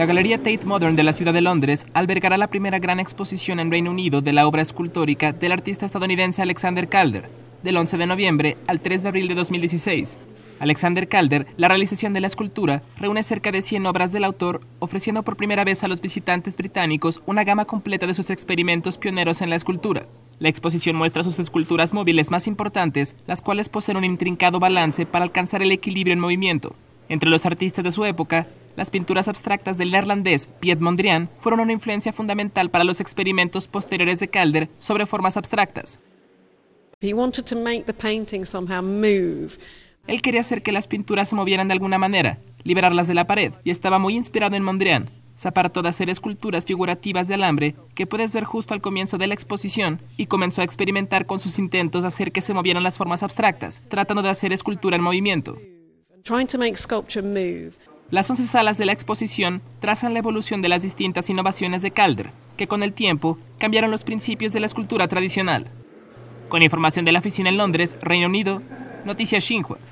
La Galería Tate Modern de la ciudad de Londres albergará la primera gran exposición en Reino Unido de la obra escultórica del artista estadounidense Alexander Calder, del 11 de noviembre al 3 de abril de 2016. Alexander Calder, la realización de la escultura, reúne cerca de 100 obras del autor, ofreciendo por primera vez a los visitantes británicos una gama completa de sus experimentos pioneros en la escultura. La exposición muestra sus esculturas móviles más importantes, las cuales poseen un intrincado balance para alcanzar el equilibrio en movimiento. Entre los artistas de su época las pinturas abstractas del neerlandés Piet Mondrian fueron una influencia fundamental para los experimentos posteriores de Calder sobre formas abstractas. Él quería hacer que las pinturas se movieran de alguna manera, liberarlas de la pared, y estaba muy inspirado en Mondrian. apartó de hacer esculturas figurativas de alambre que puedes ver justo al comienzo de la exposición y comenzó a experimentar con sus intentos de hacer que se movieran las formas abstractas, tratando de hacer escultura en movimiento. Las 11 salas de la exposición trazan la evolución de las distintas innovaciones de Calder, que con el tiempo cambiaron los principios de la escultura tradicional. Con información de la oficina en Londres, Reino Unido, Noticias Xinhua.